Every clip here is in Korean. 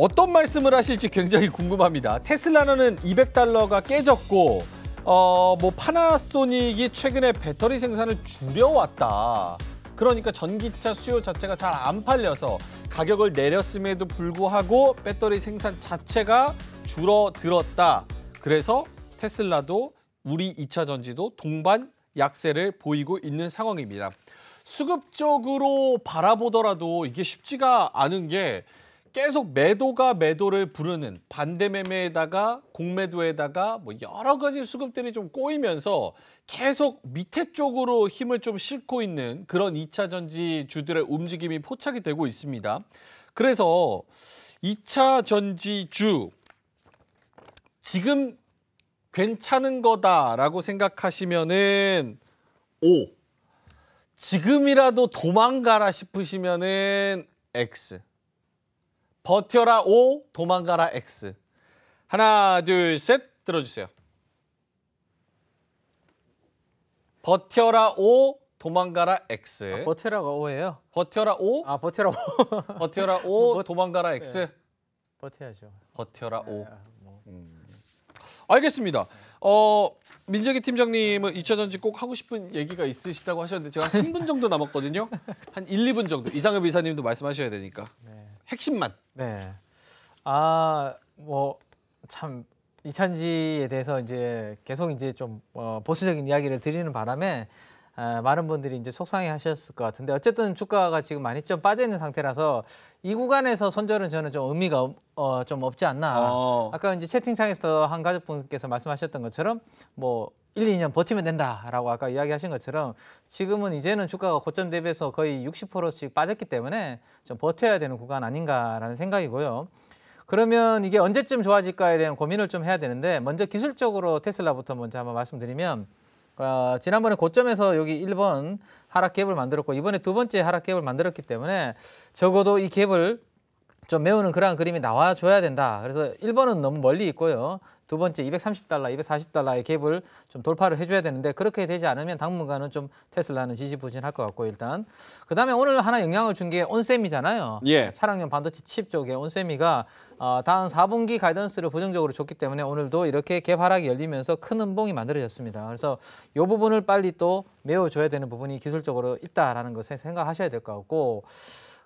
어떤 말씀을 하실지 굉장히 궁금합니다. 테슬라는 200달러가 깨졌고 어, 뭐 파나소닉이 최근에 배터리 생산을 줄여왔다. 그러니까 전기차 수요 자체가 잘 안 팔려서 가격을 내렸음에도 불구하고 배터리 생산 자체가 줄어들었다. 그래서 테슬라도 우리 2차 전지도 동반 약세를 보이고 있는 상황입니다. 수급적으로 바라보더라도 이게 쉽지가 않은 게 계속 매도가 매도를 부르는 반대 매매에다가 공매도에다가 뭐 여러 가지 수급들이 좀 꼬이면서 계속 밑에 쪽으로 힘을 좀 싣고 있는 그런 2차 전지 주들의 움직임이 포착이 되고 있습니다. 그래서 2차 전지 주 지금 괜찮은 거다라고 생각하시면은 오 지금이라도 도망가라 싶으시면은 X 버텨라 O, 도망가라 X. 하나, 둘, 셋 들어주세요. 버텨라 O, 도망가라 X. 아, 버텨라가 O예요? 버텨라 O? 아, 버텨라 O. 버텨라 O, 뭐, 뭐, 도망가라 X. 네. 버텨야죠. 버텨라 네, O. 아, 뭐. 음. 알겠습니다. 어, 민정희 팀장님은 2차전지 꼭 하고 싶은 얘기가 있으시다고 하셨는데 제가 한 3분 정도 남았거든요. 한 1, 2분 정도. 이상엽 이사님도 말씀하셔야 되니까. 네. 핵심만. 네. 아, 뭐 참 이찬지에 대해서 이제 계속 이제 좀 어, 보수적인 이야기를 드리는 바람에 아, 많은 분들이 이제 속상해 하셨을 것 같은데 어쨌든 주가가 지금 많이 좀 빠져 있는 상태라서 이 구간에서 손절은 저는 좀 의미가 어, 좀 없지 않나. 어. 아까 이제 채팅창에서 한 가족분께서 말씀하셨던 것처럼 뭐 1, 2년 버티면 된다라고 아까 이야기하신 것처럼 지금은 이제는 주가가 고점 대비해서 거의 60%씩 빠졌기 때문에 좀 버텨야 되는 구간 아닌가라는 생각이고요. 그러면 이게 언제쯤 좋아질까에 대한 고민을 좀 해야 되는데 먼저 기술적으로 테슬라부터 먼저 한번 말씀드리면 어, 지난번에 고점에서 여기 1번 하락 갭을 만들었고 이번에 두 번째 하락 갭을 만들었기 때문에 적어도 이 갭을 좀 매우는 그러한 그림이 나와줘야 된다. 그래서 1번은 너무 멀리 있고요. 두 번째 230달러, 240달러의 갭을 좀 돌파를 해줘야 되는데 그렇게 되지 않으면 당분간은 좀 테슬라는 지지부진할 것 같고 일단 그다음에 오늘 하나 영향을 준 게 온세미잖아요. 예. 차량용 반도체 칩 쪽에 온세미가 어, 다음 4분기 가이던스를 부정적으로 줬기 때문에 오늘도 이렇게 갭 하락이 열리면서 큰 음봉이 만들어졌습니다. 그래서 이 부분을 빨리 또 메워줘야 되는 부분이 기술적으로 있다라는 것을 생각하셔야 될 것 같고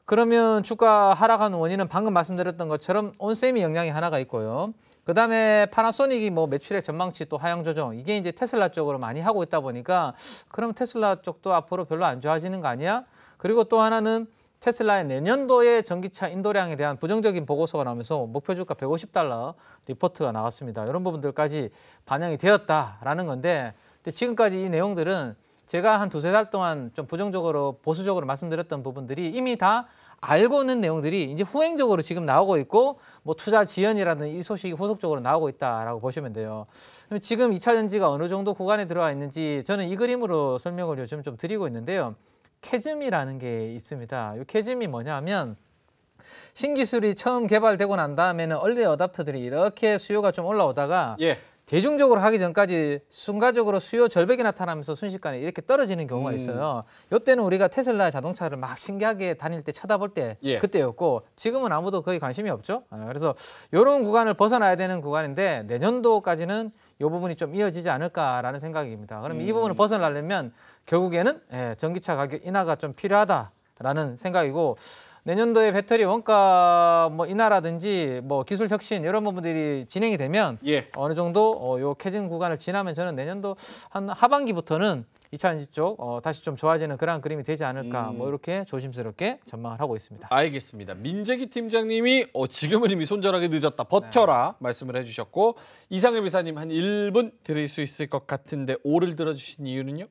그러면 주가 하락하는 원인은 방금 말씀드렸던 것처럼 온세미 영향이 하나가 있고요. 그다음에 파나소닉이 뭐 매출액 전망치 또 하향 조정 이게 이제 테슬라 쪽으로 많이 하고 있다 보니까 그럼 테슬라 쪽도 앞으로 별로 안 좋아지는 거 아니야? 그리고 또 하나는 테슬라의 내년도의 전기차 인도량에 대한 부정적인 보고서가 나오면서 목표 주가 150달러 리포트가 나왔습니다. 이런 부분들까지 반영이 되었다라는 건데 지금까지 이 내용들은 제가 한 두세 달 동안 좀 부정적으로 보수적으로 말씀드렸던 부분들이 이미 다 알고 있는 내용들이 이제 후행적으로 지금 나오고 있고 뭐 투자 지연이라는 이 소식이 후속적으로 나오고 있다라고 보시면 돼요. 그럼 지금 2차 전지가 어느 정도 구간에 들어와 있는지 저는 이 그림으로 설명을 요즘 좀 드리고 있는데요. 캐즘이라는 게 있습니다. 이 캐즘이 뭐냐면 하 신기술이 처음 개발되고 난 다음에는 얼리 어답터들이 이렇게 수요가 좀 올라오다가 예. 대중적으로 하기 전까지 순간적으로 수요 절벽이 나타나면서 순식간에 이렇게 떨어지는 경우가 음. 있어요. 요때는 우리가 테슬라 자동차를 막 신기하게 다닐 때 쳐다볼 때 예. 그때였고 지금은 아무도 거의 관심이 없죠. 아, 그래서 이런 구간을 벗어나야 되는 구간인데 내년도까지는 이 부분이 좀 이어지지 않을까라는 생각입니다. 그럼 음. 이 부분을 벗어나려면 결국에는 예, 전기차 가격 인하가 좀 필요하다라는 생각이고 내년도에 배터리 원가 뭐 인하라든지 뭐 기술 혁신 이런 부분들이 진행이 되면 예. 어느 정도 어, 요 캐진 구간을 지나면 저는 내년도 한 하반기부터는 이차전지쪽 어, 다시 좀 좋아지는 그러한 그림이 되지 않을까 음. 뭐 이렇게 조심스럽게 전망을 하고 있습니다. 알겠습니다. 민재기 팀장님이 어, 지금은 이미 손절하기 늦었다 버텨라 네. 말씀을 해주셨고 이상엽 이사님 한 1분 들을 수 있을 것 같은데 오를 들어주신 이유는요?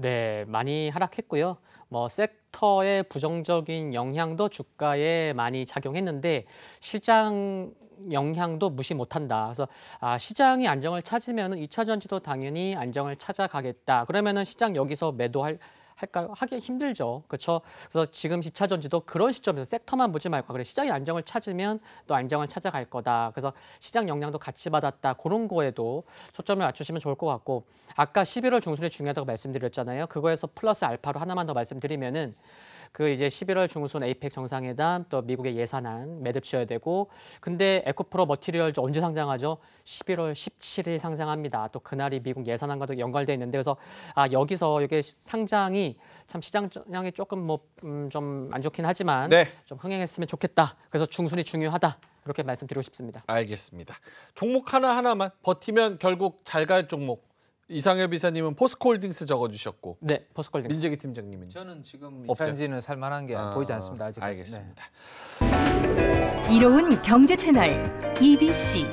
네, 많이 하락했고요. 뭐 섹터의 부정적인 영향도 주가에 많이 작용했는데 시장 영향도 무시 못한다. 그래서 아, 시장이 안정을 찾으면 2차 전지도 당연히 안정을 찾아가겠다. 그러면은 시장 여기서 매도할 할까요? 하기 힘들죠. 그렇죠? 그래서 지금 시차전지도 그런 시점에서 섹터만 보지 말고 아, 그래 시장의 안정을 찾으면 또 안정을 찾아갈 거다. 그래서 시장 역량도 같이 받았다. 그런 거에도 초점을 맞추시면 좋을 것 같고 아까 11월 중순에 중요하다고 말씀드렸잖아요. 그거에서 플러스 알파로 하나만 더 말씀드리면은 그 이제 11월 중순 에이펙 정상회담 또 미국의 예산안 매듭 지어야 되고 근데 에코프로 머티리얼 즈 언제 상장하죠? 11월 17일 상장합니다. 또 그날이 미국 예산안과도 연관돼 있는데 그래서 아 여기서 이게 상장이 참 시장량이 조금 뭐 좀안 음 좋긴 하지만 네. 좀 흥행했으면 좋겠다. 그래서 중순이 중요하다. 이렇게 말씀드리고 싶습니다. 알겠습니다. 종목 하나 하나만 버티면 결국 잘 갈 종목 이상엽 이사님은 포스코홀딩스 적어주셨고 네, 포스코홀딩스. 민재기 팀장님은 저는 지금 현지는 살만한 게 아, 보이지 않습니다. 아직 알겠습니다. 네. 이로운 경제 채널 EBC.